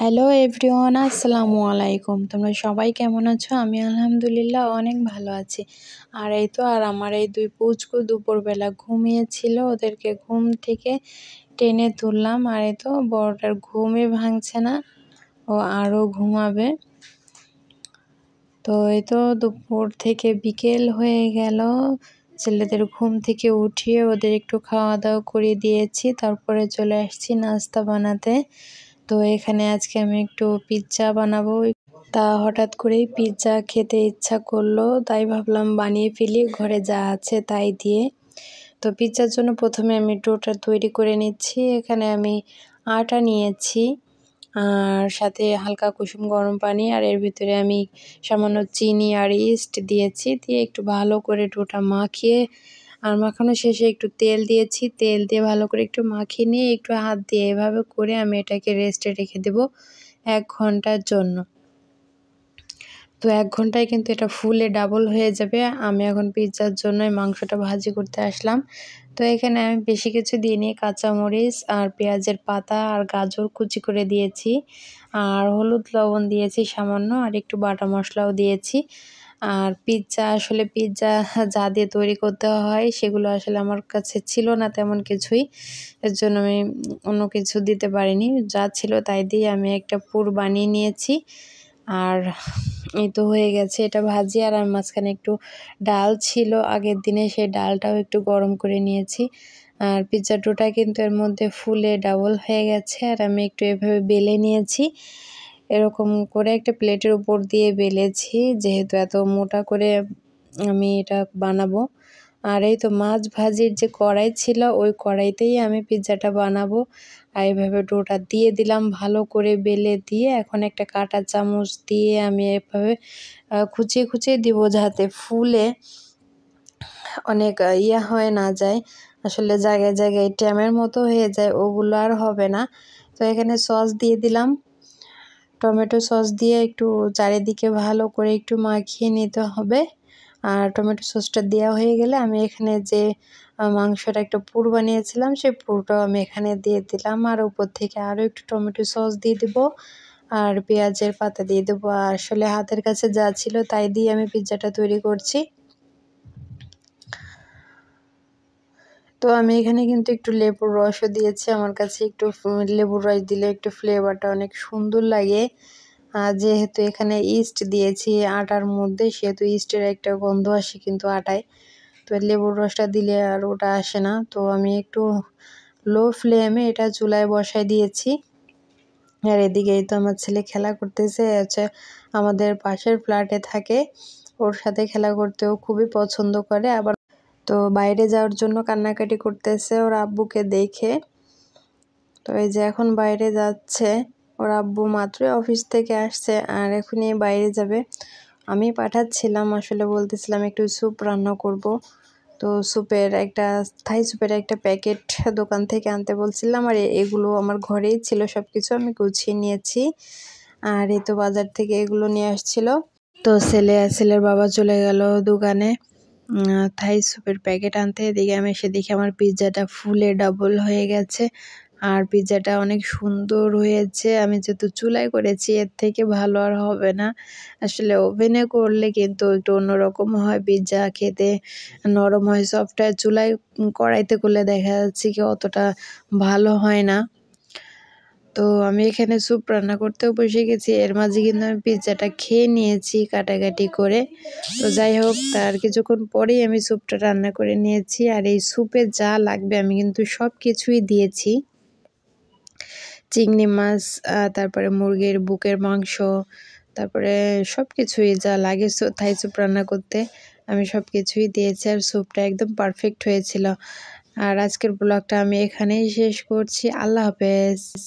hello everyone আসসালামু আলাইকুম তোমরা সবাই কেমন আছো আমি আলহামদুলিল্লাহ অনেক ভালো আছি আর এই তো আর আমার এই দুই পুচকু দুপুরবেলা ঘুমিয়েছিল ওদেরকে ঘুম থেকে টেনে তুললাম আর এই তো বড়টার ঘুমই ভাঙছে না ও আরও ঘুমাবে তো এই তো দুপুর থেকে বিকেল হয়ে গেল ছেলেদের ঘুম থেকে উঠিয়ে ওদের একটু খাওয়া দাওয়া করিয়ে দিয়েছি তারপরে চলে আসছি নাস্তা বানাতে তো এখানে আজকে আমি একটু পিৎজা বানাবো তা হঠাৎ করেই পিৎজা খেতে ইচ্ছা করলো তাই ভাবলাম বানিয়ে ফেলি ঘরে যা আছে তাই দিয়ে তো পিৎজার জন্য প্রথমে আমি ডোটা তৈরি করে নিচ্ছি এখানে আমি আটা নিয়েছি আর সাথে হালকা কুসুম গরম পানি আর এর ভিতরে আমি সামান্য চিনি আর ইস্ট দিয়েছি দিয়ে একটু ভালো করে ডোটা মাখিয়ে আর মাখানো শেষে একটু তেল দিয়েছি তেল দিয়ে ভালো করে একটু মাখিয়ে নিয়ে একটু হাত দিয়ে এভাবে করে আমি এটাকে রেস্টে রেখে দেব এক ঘন্টার জন্য তো এক ঘন্টায় কিন্তু এটা ফুলে ডাবল হয়ে যাবে আমি এখন পিৎজার জন্যই মাংসটা ভাজি করতে আসলাম তো এখানে আমি বেশি কিছু দিইনি কাঁচামরিচ আর পেঁয়াজের পাতা আর গাজর কুচি করে দিয়েছি আর হলুদ লবণ দিয়েছি সামান্য আর একটু বাটা মশলাও দিয়েছি আর পিৎজা আসলে পিৎজা যা দিয়ে তৈরি করতে হয় সেগুলো আসলে আমার কাছে ছিল না তেমন কিছুই এর জন্য আমি অন্য কিছু দিতে পারিনি যা ছিল তাই দিয়ে আমি একটা পুর বানিয়ে নিয়েছি আর এই তো হয়ে গেছে এটা ভাজি আর আমি মাঝখানে একটু ডাল ছিল আগের দিনে সেই ডালটাও একটু গরম করে নিয়েছি আর পিৎজা ডোটা কিন্তু এর মধ্যে ফুলে ডাবল হয়ে গেছে আর আমি একটু এভাবে বেলে নিয়েছি এরকম করে একটা প্লেটের উপর দিয়ে বেলেছি যেহেতু এত মোটা করে আমি এটা বানাবো আর এই তো মাছ ভাজির যে কড়াই ছিল ওই কড়াইতেই আমি পিৎজাটা বানাবো আর এইভাবে ডোটা দিয়ে দিলাম ভালো করে বেলে দিয়ে এখন একটা কাটা চামচ দিয়ে আমি এভাবে খুঁচিয়ে খুঁচিয়ে দিব যাতে ফুলে অনেক ইয়া হয়ে না যায় আসলে জায়গায় জায়গায় ট্যামের মতো হয়ে যায় ওগুলো আর হবে না তো এখানে সস দিয়ে দিলাম টমেটো সস দিয়ে একটু চারিদিকে ভালো করে একটু মাখিয়ে নিতে হবে আর টমেটো সসটা দেওয়া হয়ে গেলে আমি এখানে যে মাংসটা একটা পুর বানিয়েছিলাম সেই পুরটাও আমি এখানে দিয়ে দিলাম আর উপর থেকে আরও একটু টমেটো সস দিয়ে দেবো আর পেঁয়াজের পাতা দিয়ে দেবো আসলে হাতের কাছে যা ছিল তাই দিয়ে আমি পিৎজাটা তৈরি করছি তো আমি এখানে কিন্তু একটু লেবুর রসও দিয়েছি আমার কাছে একটু লেবুর রস দিলে একটু ফ্লেভারটা অনেক সুন্দর লাগে যেহেতু এখানে ইস্ট দিয়েছি আটার মধ্যে সেহেতু ইস্টের একটা গন্ধ আসে কিন্তু আটায় তো লেবুর রসটা দিলে আর ওটা আসে না তো আমি একটু লো ফ্লেমে এটা চুলায় বসাই দিয়েছি আর এদিকেই তো আমার ছেলে খেলা করতেছে হচ্ছে আমাদের পাশের ফ্ল্যাটে থাকে ওর সাথে খেলা করতেও খুবই পছন্দ করে আবার তো বাইরে যাওয়ার জন্য কান্নাকাটি করতেছে ওর আব্বুকে দেখে তো এই যে এখন বাইরে যাচ্ছে ওর আব্বু মাত্রই অফিস থেকে আসছে আর এখনই বাইরে যাবে আমি পাঠাচ্ছিলাম আসলে বলতেছিলাম একটু স্যুপ রান্না করব তো স্যুপের একটা থাই স্যুপের একটা প্যাকেট দোকান থেকে আনতে বলছিলাম আর এগুলো আমার ঘরেই ছিল সব কিছু আমি গুছিয়ে নিয়েছি আর এই তো বাজার থেকে এগুলো নিয়ে আসছিল তো ছেলে ছেলের বাবা চলে গেল দোকানে থাই স্যুপের প্যাকেট আনতে এদিকে আমি এসে দেখি আমার পিৎজাটা ফুলে ডাবল হয়ে গেছে আর পিৎজাটা অনেক সুন্দর হয়েছে আমি যেহেতু চুলায় করেছি এর থেকে ভালো আর হবে না আসলে ওভেনে করলে কিন্তু একটু অন্যরকম হয় পিৎজা খেতে নরম হয় সফট হয় চুলায় কড়াইতে করলে দেখা যাচ্ছে কি অতটা ভালো হয় না তো আমি এখানে স্যুপ রান্না করতেও বসে গেছি এর মাঝে কিন্তু আমি পিৎজাটা খেয়ে নিয়েছি কাটাকাটি করে তো যাই হোক তার কিছুক্ষণ পরেই আমি স্যুপটা রান্না করে নিয়েছি আর এই স্যুপে যা লাগবে আমি কিন্তু সব কিছুই দিয়েছি চিংড়ি মাছ তারপরে মুরগির বুকের মাংস তারপরে সব কিছুই যা লাগে থাই স্যুপ রান্না করতে আমি সব কিছুই দিয়েছি আর স্যুপটা একদম পারফেক্ট হয়েছিল আর আজকের ব্লগটা আমি এখানেই শেষ করছি আল্লাহ হাফেজ